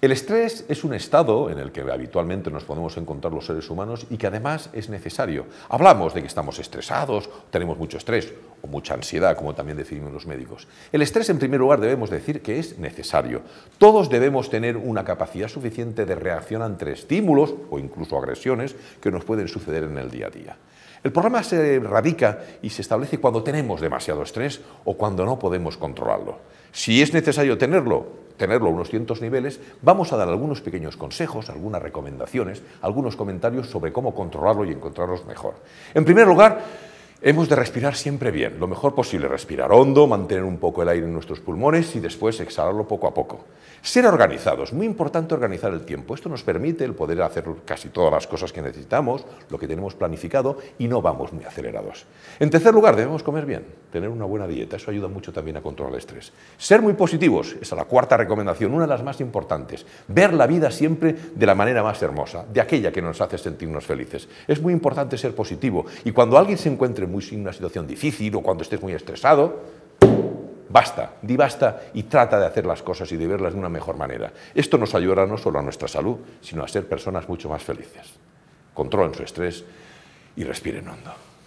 El estrés es un estado en el que habitualmente nos podemos encontrar los seres humanos y que además es necesario. Hablamos de que estamos estresados, tenemos mucho estrés o mucha ansiedad, como también definimos los médicos. El estrés, en primer lugar, debemos decir que es necesario. Todos debemos tener una capacidad suficiente de reacción ante estímulos o incluso agresiones que nos pueden suceder en el día a día. El problema se radica y se establece cuando tenemos demasiado estrés o cuando no podemos controlarlo. Si es necesario tenerlo, tenerlo a unos cientos niveles, vamos a dar algunos pequeños consejos, algunas recomendaciones, algunos comentarios sobre cómo controlarlo y encontrarlos mejor. En primer lugar, Hemos de respirar siempre bien, lo mejor posible, respirar hondo, mantener un poco el aire en nuestros pulmones y después exhalarlo poco a poco. Ser organizados, muy importante organizar el tiempo. Esto nos permite el poder hacer casi todas las cosas que necesitamos, lo que tenemos planificado y no vamos muy acelerados. En tercer lugar, debemos comer bien, tener una buena dieta, eso ayuda mucho también a controlar el estrés. Ser muy positivos, esa es la cuarta recomendación, una de las más importantes. Ver la vida siempre de la manera más hermosa, de aquella que nos hace sentirnos felices. Es muy importante ser positivo y cuando alguien se encuentre muy en una situación difícil o cuando estés muy estresado. Basta, di basta y trata de hacer las cosas y de verlas de una mejor manera. Esto nos ayuda no solo a nuestra salud, sino a ser personas mucho más felices. Controlen su estrés y respiren hondo.